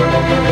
Thank you.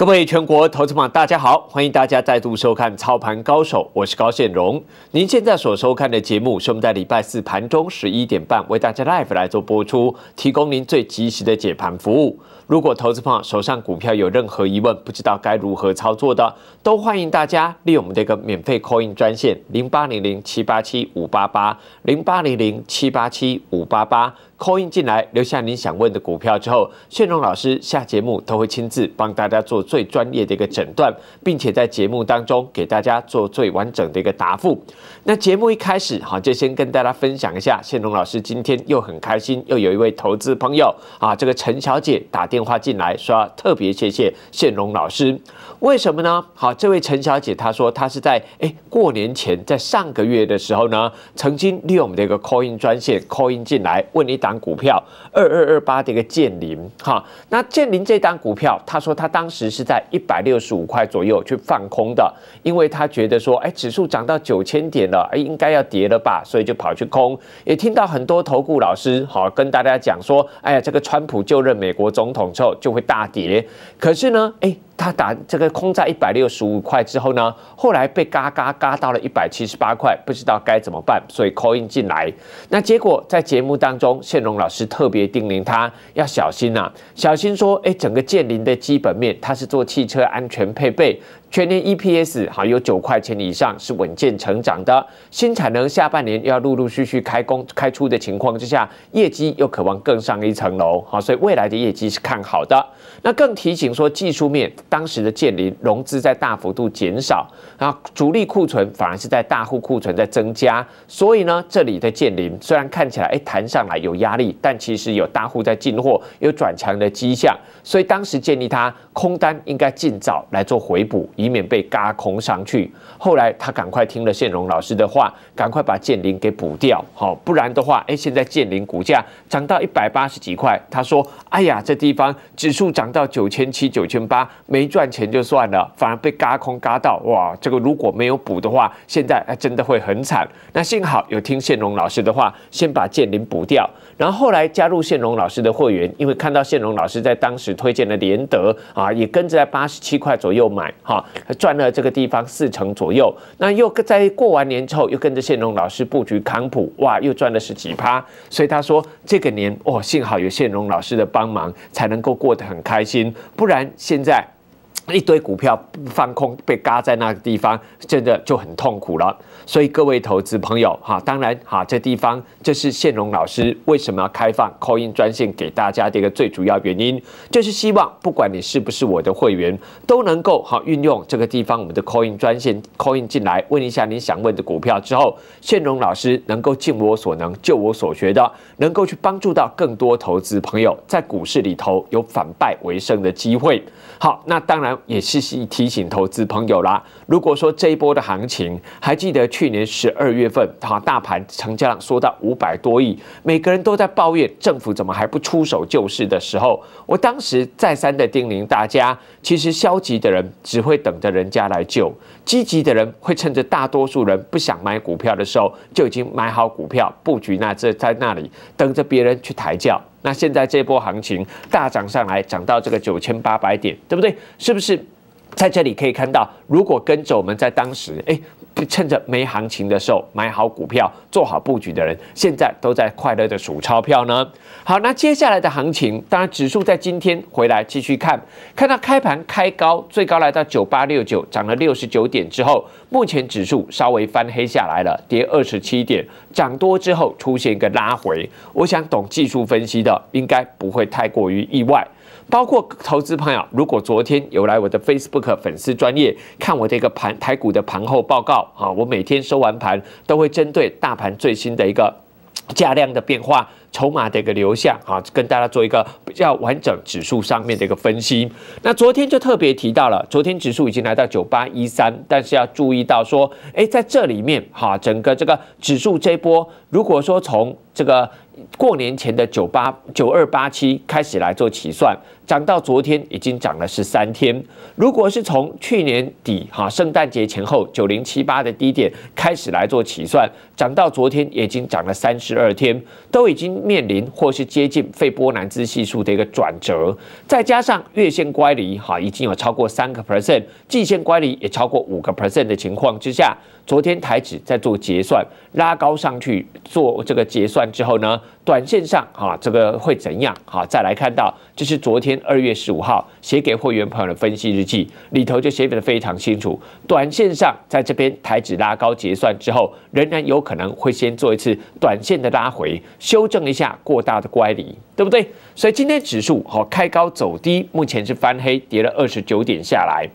各位全国投资友，大家好，欢迎大家再度收看操盘高手，我是高建荣。您现在所收看的节目是我们在礼拜四盘中十一点半为大家 live 来做播出，提供您最及时的解盘服务。如果投资友手上股票有任何疑问，不知道该如何操作的，都欢迎大家利用我们的一个免费 Coin 专线零八零零七八七五八八零八零零七八七五八八。call in 进来，留下您想问的股票之后，宪龙老师下节目都会亲自帮大家做最专业的一个诊断，并且在节目当中给大家做最完整的一个答复。那节目一开始，好就先跟大家分享一下，宪龙老师今天又很开心，又有一位投资朋友啊，这个陈小姐打电话进来，说特别谢谢宪龙老师，为什么呢？好，这位陈小姐她说她是在哎过年前，在上个月的时候呢，曾经利用一个 call in 专线 call in 进来问你打。股票二二二八的一个剑灵哈，那剑灵这单股票，他说他当时是在一百六十五块左右去放空的，因为他觉得说，哎，指数涨到九千点了，哎，应该要跌了吧，所以就跑去空。也听到很多投顾老师好跟大家讲说，哎呀，这个川普就任美国总统之后就会大跌可是呢，哎。他打这个空在一百六十五块之后呢，后来被嘎嘎嘎到了一百七十八块，不知道该怎么办，所以 c a l l i n 进来。那结果在节目当中，宪荣老师特别叮咛他要小心呐，小心说，哎，整个建林的基本面，他是做汽车安全配备。全年 EPS 好有九块钱以上是稳健成长的，新产能下半年要陆陆续续开工开出的情况之下，业绩又渴望更上一层楼，好，所以未来的业绩是看好的。那更提醒说技术面，当时的建林融资在大幅度减少，啊，主力库存反而是在大户库存在增加，所以呢这里的建林虽然看起来哎弹上来有压力，但其实有大户在进货，有转强的迹象，所以当时建立它空单应该尽早来做回补。以免被嘎空上去。后来他赶快听了线荣老师的话，赶快把建林给补掉。好，不然的话，哎，现在建林股价涨到一百八十几块。他说：“哎呀，这地方指数涨到九千七、九千八，没赚钱就算了，反而被嘎空嘎到。哇，这个如果没有补的话，现在哎真的会很惨。那幸好有听线荣老师的话，先把建林补掉。然后后来加入线荣老师的会员，因为看到线荣老师在当时推荐了联德啊，也跟着在八十七块左右买哈。赚了这个地方四成左右，那又在过完年之后，又跟着宪荣老师布局康普，哇，又赚了十几趴。所以他说，这个年哦，幸好有宪荣老师的帮忙，才能够过得很开心，不然现在。一堆股票翻空被嘎在那个地方，真的就很痛苦了。所以各位投资朋友哈，当然哈，这地方这是宪荣老师为什么要开放 Coin 专线给大家的一个最主要原因，就是希望不管你是不是我的会员，都能够好运用这个地方我们的 Coin 专线 Coin 进来问一下你想问的股票之后，宪荣老师能够尽我所能就我所学的，能够去帮助到更多投资朋友在股市里头有反败为胜的机会。好，那当然。也细细提醒投资朋友啦。如果说这一波的行情，还记得去年十二月份，哈，大盘成交量缩到五百多亿，每个人都在抱怨政府怎么还不出手救市的时候，我当时再三的叮咛大家，其实消极的人只会等着人家来救，积极的人会趁着大多数人不想买股票的时候，就已经买好股票布局，那这在那里等着别人去抬轿。那现在这波行情大涨上来，涨到这个九千八百点，对不对？是不是在这里可以看到，如果跟着我们在当时，哎。趁着没行情的时候买好股票、做好布局的人，现在都在快乐的数钞票呢。好，那接下来的行情，当然指数在今天回来继续看，看到开盘开高，最高来到九八六九，涨了六十九点之后，目前指数稍微翻黑下来了，跌二十七点，涨多之后出现一个拉回，我想懂技术分析的应该不会太过于意外。包括投资朋友，如果昨天有来我的 Facebook 粉丝专业看我的一个盘台股的盘后报告啊，我每天收完盘都会针对大盘最新的一个 价量的变化、筹码的一个流向啊，跟大家做一个比较完整指数上面的一个分析。那昨天就特别提到了，昨天指数已经来到九八一三，但是要注意到说，哎，在这里面哈，整个这个指数这一波，如果说从这个。过年前的九八九二八七开始来做起算，涨到昨天已经涨了十三天。如果是从去年底哈圣诞节前后九零七八的低点开始来做起算，涨到昨天已经涨了三十二天，都已经面临或是接近费波南支。系数的一个转折。再加上月线乖离哈已经有超过三个 percent，季线乖离也超过五个 percent 的情况之下。昨天台指在做结算，拉高上去做这个结算之后呢，短线上啊，这个会怎样？好，再来看到，这是昨天二月十五号写给会员朋友的分析日记，里头就写得非常清楚。短线上，在这边台指拉高结算之后，仍然有可能会先做一次短线的拉回，修正一下过大的乖离，对不对？所以今天指数好开高走低，目前是翻黑，跌了二十九点下来。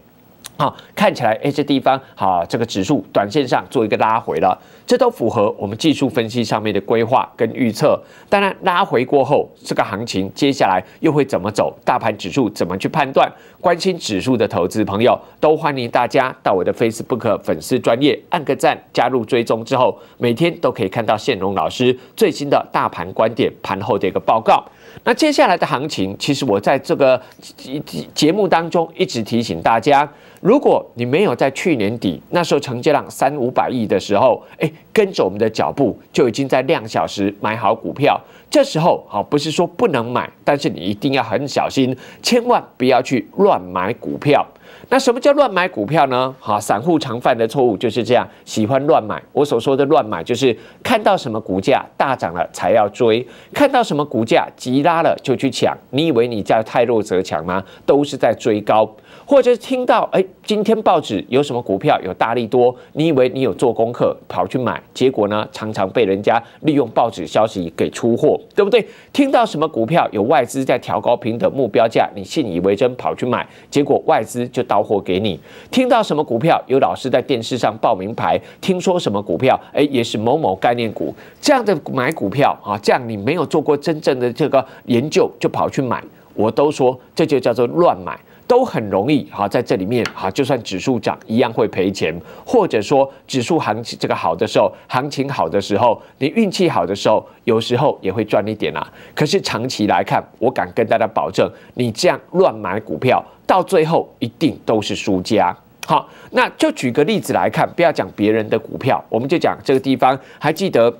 好，看起来，哎，这地方好，这个指数短线上做一个拉回了，这都符合我们技术分析上面的规划跟预测。当然，拉回过后，这个行情接下来又会怎么走？大盘指数怎么去判断？关心指数的投资朋友，都欢迎大家到我的 Facebook 粉丝专业按个赞，加入追踪之后，每天都可以看到线荣老师最新的大盘观点盘后的一个报告。那接下来的行情，其实我在这个节节目当中一直提醒大家，如果你没有在去年底那时候成交量三五百亿的时候，哎，跟着我们的脚步就已经在量小时买好股票，这时候好不是说不能买，但是你一定要很小心，千万不要去乱买股票。那什么叫乱买股票呢？哈，散户常犯的错误就是这样，喜欢乱买。我所说的乱买，就是看到什么股价大涨了才要追，看到什么股价急拉了就去抢。你以为你叫太弱则强吗？都是在追高，或者听到哎。今天报纸有什么股票有大力多？你以为你有做功课跑去买，结果呢常常被人家利用报纸消息给出货，对不对？听到什么股票有外资在调高平等目标价，你信以为真跑去买，结果外资就到货给你。听到什么股票有老师在电视上报名牌，听说什么股票哎也是某某概念股，这样的买股票啊，这样你没有做过真正的这个研究就跑去买，我都说这就叫做乱买。都很容易哈，在这里面哈，就算指数涨，一样会赔钱；或者说指数行情这个好的时候，行情好的时候，你运气好的时候，有时候也会赚一点啊。可是长期来看，我敢跟大家保证，你这样乱买股票，到最后一定都是输家。好，那就举个例子来看，不要讲别人的股票，我们就讲这个地方，还记得。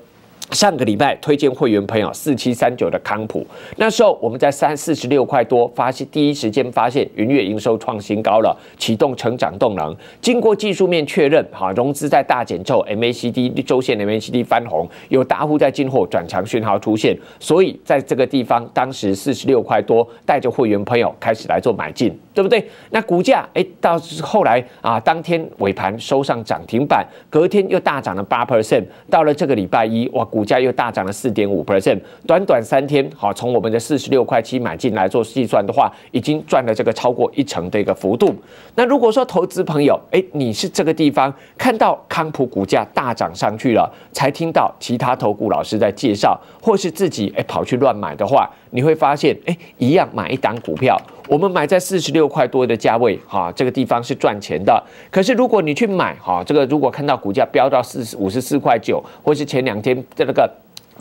上个礼拜推荐会员朋友四七三九的康普，那时候我们在三四十六块多发现，第一时间发现云月营收创新高了，启动成长动能。经过技术面确认，哈，融资在大减之后，MACD 周线 MACD 翻红，有大户在进货，转强讯号出现。所以在这个地方，当时四十六块多，带着会员朋友开始来做买进，对不对？那股价哎，到后来啊，当天尾盘收上涨停板，隔天又大涨了八 percent，到了这个礼拜一，哇！股价又大涨了四点五 percent，短短三天，好从我们的四十六块七买进来做计算的话，已经赚了这个超过一成的一个幅度。那如果说投资朋友，哎，你是这个地方看到康普股价大涨上去了，才听到其他投顾老师在介绍，或是自己哎跑去乱买的话，你会发现，哎，一样买一档股票。我们买在四十六块多的价位，哈，这个地方是赚钱的。可是如果你去买，哈，这个如果看到股价飙到四十五十四块九，或是前两天的那个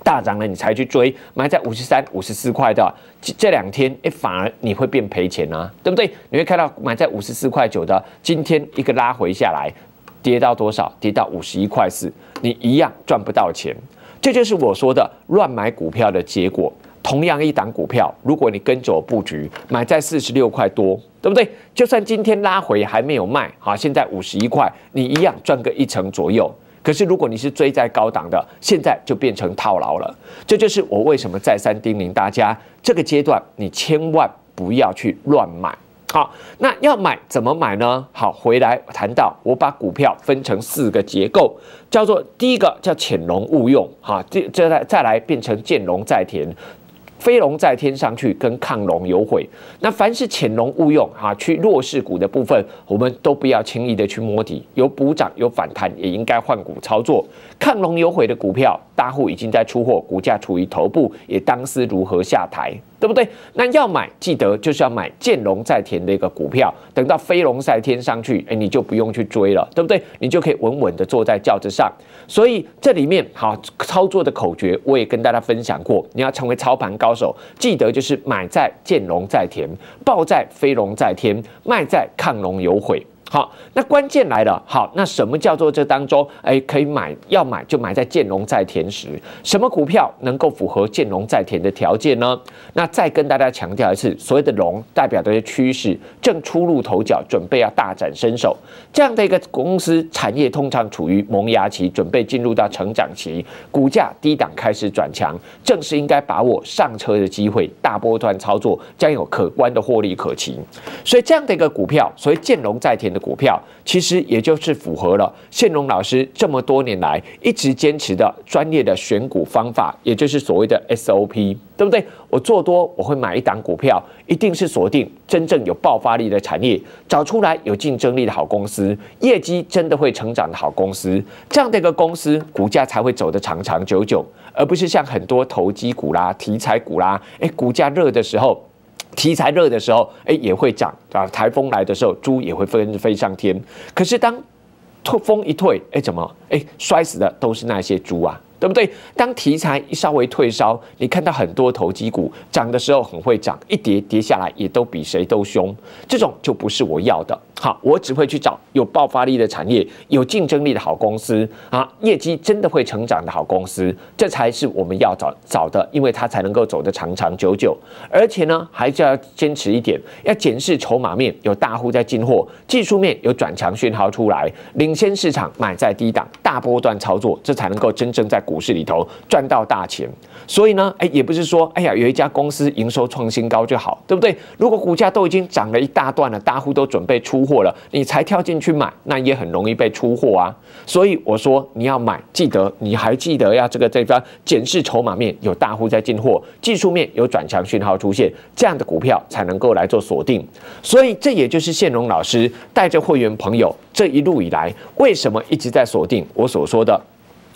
大涨了，你才去追，买在五十三、五十四块的，这两天哎，反而你会变赔钱啊，对不对？你会看到买在五十四块九的，今天一个拉回下来，跌到多少？跌到五十一块四，你一样赚不到钱。这就是我说的乱买股票的结果。同样一档股票，如果你跟着我布局，买在四十六块多，对不对？就算今天拉回还没有卖，好，现在五十一块，你一样赚个一成左右。可是如果你是追在高档的，现在就变成套牢了。这就是我为什么再三叮咛大家，这个阶段你千万不要去乱买。好，那要买怎么买呢？好，回来谈到我把股票分成四个结构，叫做第一个叫潜龙勿用，哈，这再再来变成见龙在田。飞龙在天上去跟亢龙有悔，那凡是潜龙勿用啊，去弱势股的部分，我们都不要轻易的去摸底。有补涨有反弹，也应该换股操作。亢龙有悔的股票，大户已经在出货，股价处于头部，也当思如何下台。对不对？那要买，记得就是要买见龙在田的一个股票，等到飞龙在天上去，哎，你就不用去追了，对不对？你就可以稳稳的坐在轿子上。所以这里面好操作的口诀，我也跟大家分享过。你要成为操盘高手，记得就是买在见龙在田，抱在飞龙在天，卖在亢龙有悔。好，那关键来了。好，那什么叫做这当中，哎，可以买，要买就买在建龙在田时。什么股票能够符合建龙在田的条件呢？那再跟大家强调一次，所谓的龙代表的是趋势正初露头角，准备要大展身手。这样的一个公司产业通常处于萌芽期，准备进入到成长期，股价低档开始转强，正是应该把握上车的机会。大波段操作将有可观的获利可期。所以这样的一个股票，所谓建龙在田的。股票其实也就是符合了谢龙老师这么多年来一直坚持的专业的选股方法，也就是所谓的 SOP，对不对？我做多我会买一档股票，一定是锁定真正有爆发力的产业，找出来有竞争力的好公司，业绩真的会成长的好公司，这样的一个公司股价才会走得长长久久，而不是像很多投机股啦、题材股啦，哎，股价热的时候。题材热的时候，哎，也会涨啊。台风来的时候，猪也会飞飞上天。可是当退风一退，哎，怎么？哎，摔死的都是那些猪啊，对不对？当题材一稍微退烧，你看到很多投机股涨的时候很会涨，一跌跌下来也都比谁都凶。这种就不是我要的。好，我只会去找有爆发力的产业，有竞争力的好公司啊，业绩真的会成长的好公司，这才是我们要找找的，因为它才能够走得长长久久。而且呢，还是要坚持一点，要检视筹码面，有大户在进货，技术面有转强讯号出来，领先市场买在低档，大波段操作，这才能够真正在股市里头赚到大钱。所以呢，哎，也不是说，哎呀，有一家公司营收创新高就好，对不对？如果股价都已经涨了一大段了，大户都准备出货。过了，你才跳进去买，那也很容易被出货啊。所以我说，你要买，记得你还记得要这个地方检视筹码面有大户在进货，技术面有转强讯号出现，这样的股票才能够来做锁定。所以这也就是谢龙老师带着会员朋友这一路以来，为什么一直在锁定我所说的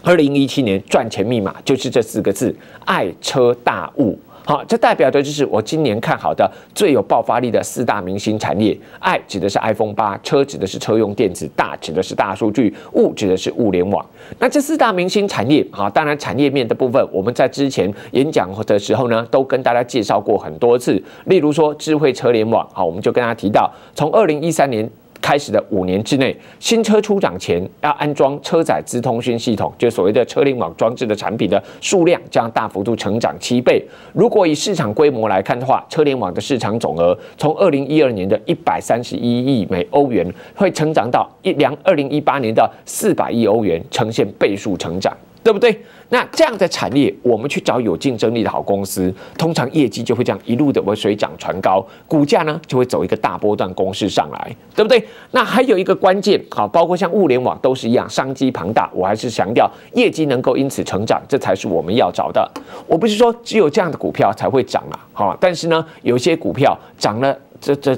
二零一七年赚钱密码，就是这四个字：爱车大物。好，这代表的就是我今年看好的最有爆发力的四大明星产业。爱指的是 iPhone 八，车指的是车用电子，大指的是大数据，物指的是物联网。那这四大明星产业，好，当然产业面的部分，我们在之前演讲的时候呢，都跟大家介绍过很多次。例如说智慧车联网，好，我们就跟大家提到，从二零一三年。开始的五年之内，新车出厂前要安装车载自通讯系统，就所谓的车联网装置的产品的数量将大幅度成长七倍。如果以市场规模来看的话，车联网的市场总额从二零一二年的一百三十一亿美欧元，会成长到一两二零一八年的四百亿欧元，呈现倍数成长。对不对？那这样的产业，我们去找有竞争力的好公司，通常业绩就会这样一路的，我水涨船高，股价呢就会走一个大波段攻势上来，对不对？那还有一个关键，好，包括像物联网都是一样，商机庞大。我还是强调，业绩能够因此成长，这才是我们要找的。我不是说只有这样的股票才会涨啊，好，但是呢，有些股票涨了，这这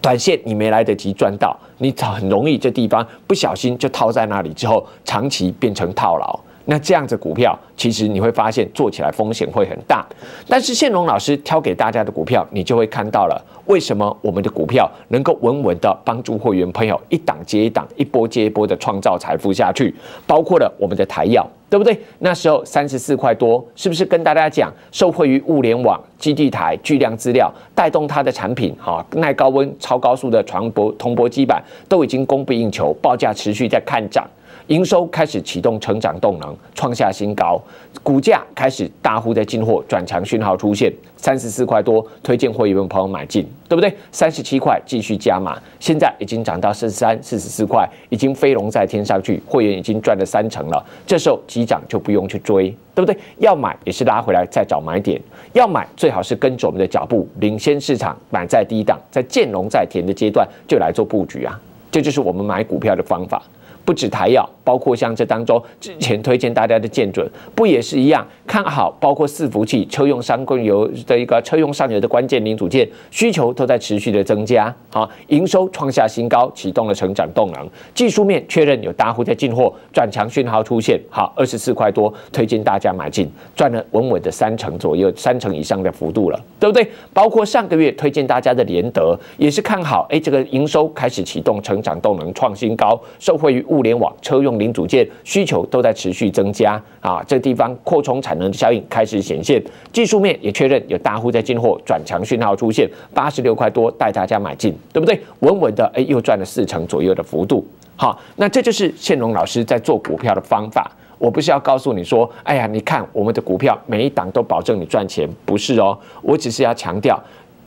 短线你没来得及赚到，你很容易这地方不小心就套在那里，之后长期变成套牢。那这样子股票，其实你会发现做起来风险会很大。但是线荣老师挑给大家的股票，你就会看到了为什么我们的股票能够稳稳的帮助会员朋友一档接一档、一波接一波的创造财富下去。包括了我们的台药，对不对？那时候三十四块多，是不是跟大家讲受惠于物联网基地台巨量资料，带动它的产品哈耐高温超高速的传播铜箔基板都已经供不应求，报价持续在看涨。营收开始启动成长动能，创下新高，股价开始大户在进货，转强讯号出现，三十四块多，推荐会员朋友买进，对不对？三十七块继续加码，现在已经涨到四十三、四十四块，已经飞龙在天上去，会员已经赚了三成了，这时候急涨就不用去追，对不对？要买也是拉回来再找买点，要买最好是跟着我们的脚步，领先市场，买在低档，在见龙在田的阶段就来做布局啊，这就是我们买股票的方法。不止台药，包括像这当中之前推荐大家的建准，不也是一样看好？包括伺服器、车用三供油的一个车用上游的关键零组件需求都在持续的增加。好，营收创下新高，启动了成长动能。技术面确认有大户在进货，转强讯号出现。好，二十四块多，推荐大家买进，赚了稳稳的三成左右，三成以上的幅度了，对不对？包括上个月推荐大家的联德，也是看好。哎，这个营收开始启动成长动能，创新高，受惠于。物联网车用零组件需求都在持续增加啊，这地方扩充产能的效应开始显现，技术面也确认有大户在进货，转强讯号出现，八十六块多带大家买进，对不对？稳稳的，哎，又赚了四成左右的幅度。好，那这就是线龙老师在做股票的方法。我不是要告诉你说，哎呀，你看我们的股票每一档都保证你赚钱，不是哦。我只是要强调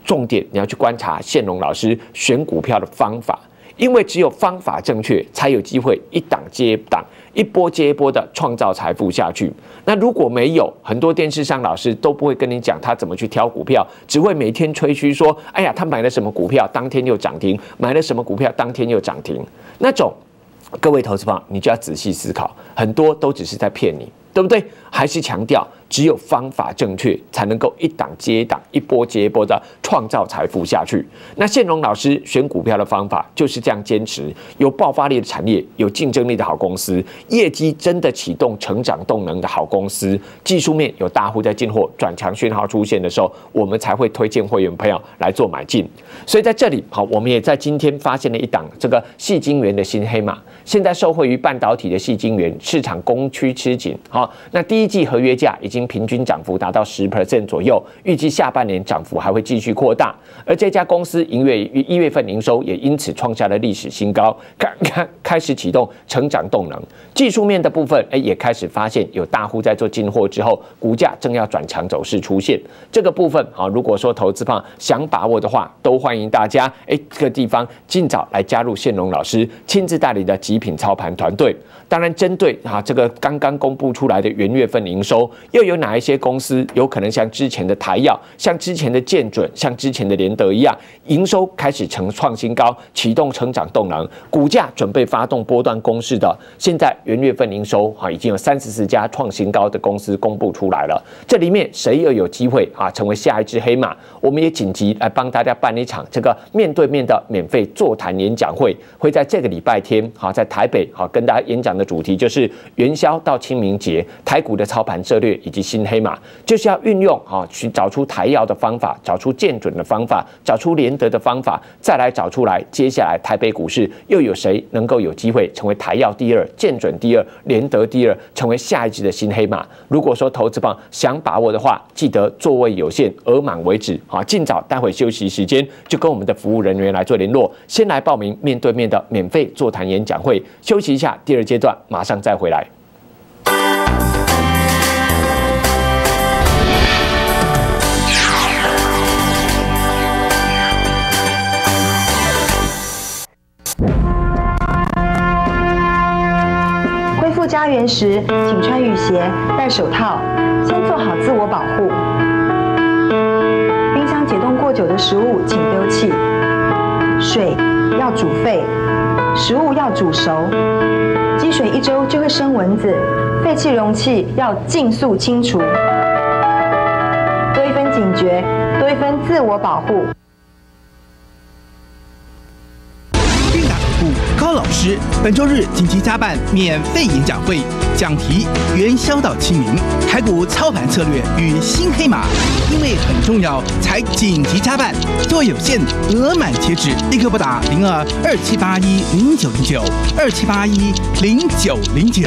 重点，你要去观察线龙老师选股票的方法。因为只有方法正确，才有机会一档接一档、一波接一波的创造财富下去。那如果没有，很多电视上老师都不会跟你讲他怎么去挑股票，只会每天吹嘘说：“哎呀，他买了什么股票，当天又涨停；买了什么股票，当天又涨停。”那种，各位投资方，你就要仔细思考，很多都只是在骗你。对不对？还是强调，只有方法正确，才能够一档接一档，一波接一波的创造财富下去。那建龙老师选股票的方法就是这样，坚持有爆发力的产业，有竞争力的好公司，业绩真的启动成长动能的好公司，技术面有大户在进货，转强讯号出现的时候，我们才会推荐会员朋友来做买进。所以在这里，好，我们也在今天发现了一档这个细晶元的新黑马。现在受惠于半导体的细晶圆市场供需吃紧，好，那第一季合约价已经平均涨幅达到十 percent 左右，预计下半年涨幅还会继续扩大。而这家公司营业一月份营收也因此创下了历史新高，开开开始启动成长动能。技术面的部分，哎，也开始发现有大户在做进货之后，股价正要转强走势出现。这个部分，好，如果说投资胖想把握的话，都欢迎大家，哎，这个地方尽早来加入线龙老师亲自代理的集。一品操盘团队，当然针对啊这个刚刚公布出来的元月份营收，又有哪一些公司有可能像之前的台药、像之前的健准、像之前的联德一样，营收开始呈创新高，启动成长动能，股价准备发动波段攻势的？现在元月份营收啊已经有三十四家创新高的公司公布出来了，这里面谁又有机会啊成为下一只黑马？我们也紧急来帮大家办一场这个面对面的免费座谈演讲会，会在这个礼拜天啊在。台北好，跟大家演讲的主题就是元宵到清明节，台股的操盘策略以及新黑马，就是要运用啊去找出台药的方法，找出见准的方法，找出联德的方法，再来找出来，接下来台北股市又有谁能够有机会成为台药第二、见准第二、联德第二，成为下一季的新黑马？如果说投资棒想把握的话，记得座位有限，额满为止啊！尽早，待会休息时间就跟我们的服务人员来做联络，先来报名面对面的免费座谈演讲会。休息一下，第二阶段马上再回来。恢复家园时，请穿雨鞋、戴手套，先做好自我保护。冰箱解冻过久的食物，请丢弃。水要煮沸。食物要煮熟，积水一周就会生蚊子，废弃容器要尽速清除，多一分警觉，多一分自我保护。本周日紧急加办免费演讲会，讲题元宵到清明，台股操盘策略与新黑马，因为很重要才紧急加办，座有限额满截止，立刻拨打零二二七八一零九零九二七八一零九零九。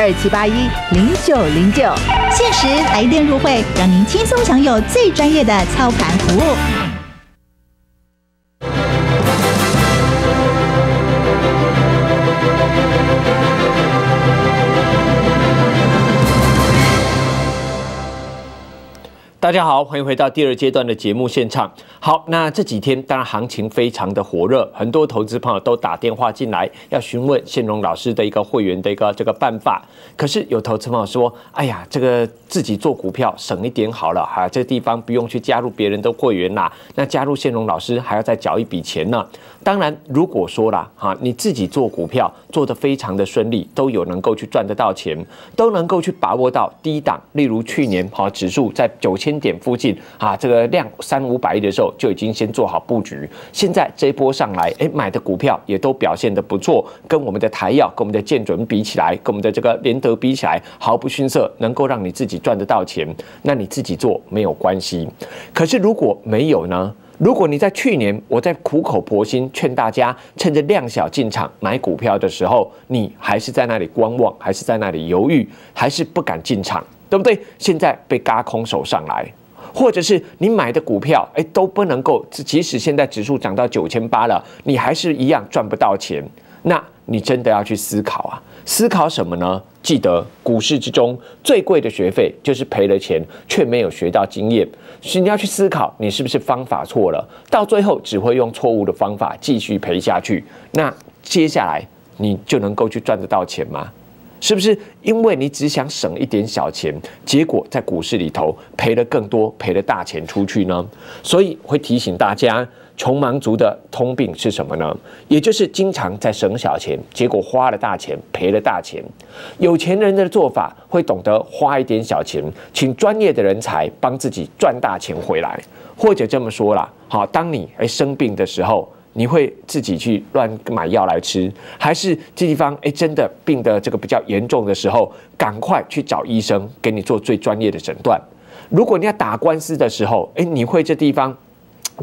二七八一零九零九，限时来电入会，让您轻松享有最专业的操盘服务。大家好，欢迎回到第二阶段的节目现场。好，那这几天当然行情非常的火热，很多投资朋友都打电话进来要询问谢荣老师的一个会员的一个这个办法。可是有投资朋友说：“哎呀，这个自己做股票省一点好了哈，这地方不用去加入别人的会员啦。那加入谢荣老师还要再缴一笔钱呢。”当然，如果说啦，哈，你自己做股票做得非常的顺利，都有能够去赚得到钱，都能够去把握到低档，例如去年哈指数在九千点附近啊，这个量三五百亿的时候就已经先做好布局，现在这波上来，哎，买的股票也都表现得不错，跟我们的台药、跟我们的健准比起来，跟我们的这个联德比起来毫不逊色，能够让你自己赚得到钱，那你自己做没有关系。可是如果没有呢？如果你在去年，我在苦口婆心劝大家趁着量小进场买股票的时候，你还是在那里观望，还是在那里犹豫，还是不敢进场，对不对？现在被嘎空手上来，或者是你买的股票，哎，都不能够，即使现在指数涨到九千八了，你还是一样赚不到钱。那你真的要去思考啊！思考什么呢？记得股市之中最贵的学费就是赔了钱却没有学到经验，所以你要去思考，你是不是方法错了？到最后只会用错误的方法继续赔下去。那接下来你就能够去赚得到钱吗？是不是因为你只想省一点小钱，结果在股市里头赔了更多，赔了大钱出去呢？所以会提醒大家。穷忙族的通病是什么呢？也就是经常在省小钱，结果花了大钱，赔了大钱。有钱人的做法会懂得花一点小钱，请专业的人才帮自己赚大钱回来。或者这么说啦，好，当你哎生病的时候，你会自己去乱买药来吃，还是这地方哎真的病的这个比较严重的时候，赶快去找医生给你做最专业的诊断。如果你要打官司的时候，哎，你会这地方？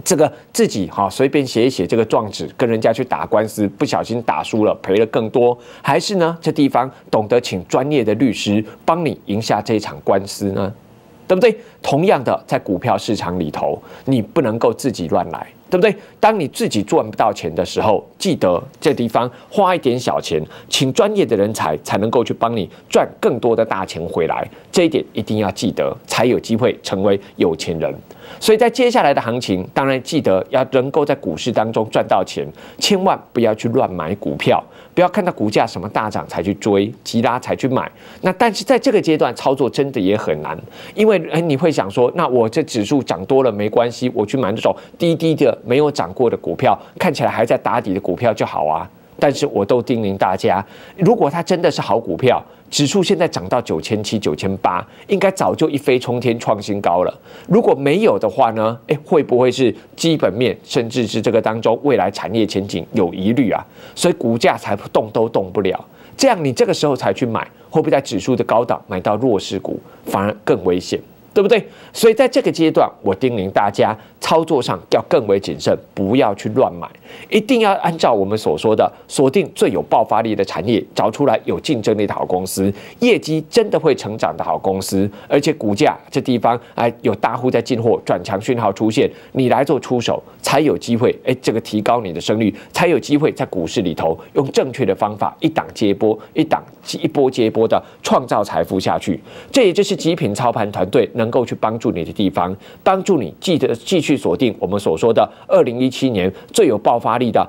这个自己哈随便写一写这个状纸，跟人家去打官司，不小心打输了赔了更多，还是呢这地方懂得请专业的律师帮你赢下这场官司呢，对不对？同样的在股票市场里头，你不能够自己乱来，对不对？当你自己赚不到钱的时候，记得这地方花一点小钱，请专业的人才才能够去帮你赚更多的大钱回来，这一点一定要记得，才有机会成为有钱人。所以在接下来的行情，当然记得要能够在股市当中赚到钱，千万不要去乱买股票，不要看到股价什么大涨才去追，急拉才去买。那但是在这个阶段操作真的也很难，因为哎，你会想说，那我这指数涨多了没关系，我去买那种低低的、没有涨过的股票，看起来还在打底的股票就好啊。但是我都叮咛大家，如果它真的是好股票，指数现在涨到九千七、九千八，应该早就一飞冲天创新高了。如果没有的话呢？诶，会不会是基本面，甚至是这个当中未来产业前景有疑虑啊？所以股价才不动都动不了。这样你这个时候才去买，会不会在指数的高档买到弱势股，反而更危险？对不对？所以在这个阶段，我叮咛大家，操作上要更为谨慎，不要去乱买，一定要按照我们所说的，锁定最有爆发力的产业，找出来有竞争力的好公司，业绩真的会成长的好公司，而且股价这地方哎有大户在进货，转强讯号出现，你来做出手才有机会，哎，这个提高你的胜率，才有机会在股市里头用正确的方法，一档接波，一档一波接波的创造财富下去。这也就是极品操盘团队能。能够去帮助你的地方，帮助你记得继续锁定我们所说的二零一七年最有爆发力的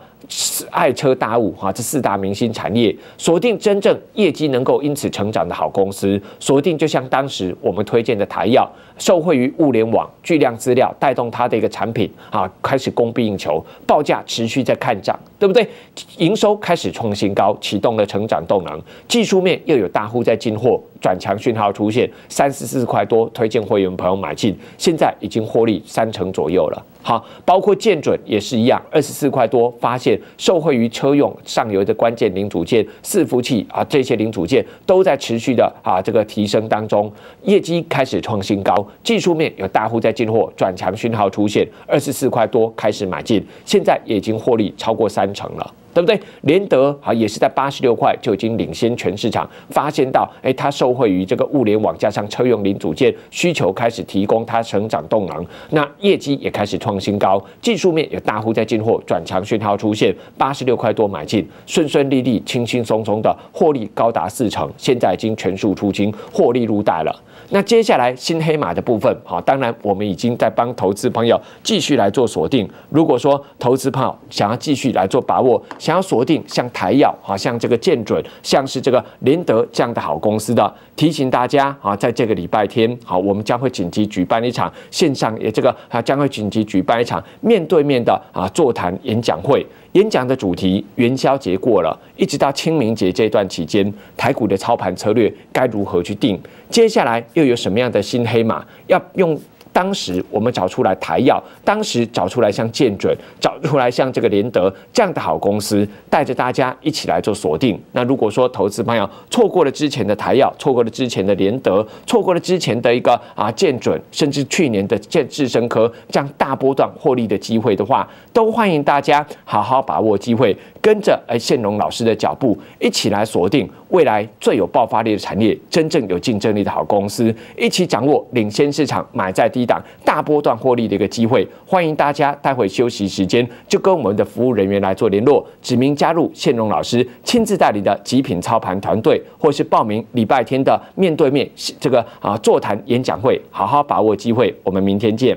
爱车大物哈，这四大明星产业锁定真正业绩能够因此成长的好公司，锁定就像当时我们推荐的台药，受惠于物联网巨量资料带动它的一个产品啊，开始供不应求，报价持续在看涨，对不对？营收开始创新高，启动了成长动能，技术面又有大户在进货。转强讯号出现，三十四块多，推荐会员朋友买进，现在已经获利三成左右了。好，包括建准也是一样，二十四块多，发现受惠于车用上游的关键零组件伺服器啊，这些零组件都在持续的啊这个提升当中，业绩开始创新高，技术面有大户在进货，转强讯号出现，二十四块多开始买进，现在已经获利超过三成了。对不对？联德啊，也是在八十六块就已经领先全市场，发现到，哎，它受惠于这个物联网加上车用零组件需求开始提供，它成长动能，那业绩也开始创新高，技术面有大户在进货，转强讯号出现，八十六块多买进，顺顺利利，轻轻松松的获利高达四成，现在已经全数出清，获利入袋了。那接下来新黑马的部分，好，当然我们已经在帮投资朋友继续来做锁定。如果说投资朋友想要继续来做把握，想要锁定像台药好像这个建准，像是这个联德这样的好公司的，提醒大家啊，在这个礼拜天，好，我们将会紧急举办一场线上也这个啊，将会紧急举办一场面对面的啊座谈演讲会。演讲的主题：元宵节过了，一直到清明节这段期间，台股的操盘策略该如何去定？接下来。又有什么样的新黑马要用？当时我们找出来台药，当时找出来像建准，找出来像这个联德这样的好公司，带着大家一起来做锁定。那如果说投资朋友错过了之前的台药，错过了之前的联德，错过了之前的一个啊建准，甚至去年的建智生科这样大波段获利的机会的话，都欢迎大家好好把握机会，跟着哎宪龙老师的脚步一起来锁定未来最有爆发力的产业，真正有竞争力的好公司，一起掌握领先市场，买在低。档大波段获利的一个机会，欢迎大家待会休息时间就跟我们的服务人员来做联络，指明加入线荣老师亲自代理的极品操盘团队，或是报名礼拜天的面对面这个啊座谈演讲会，好好把握机会，我们明天见。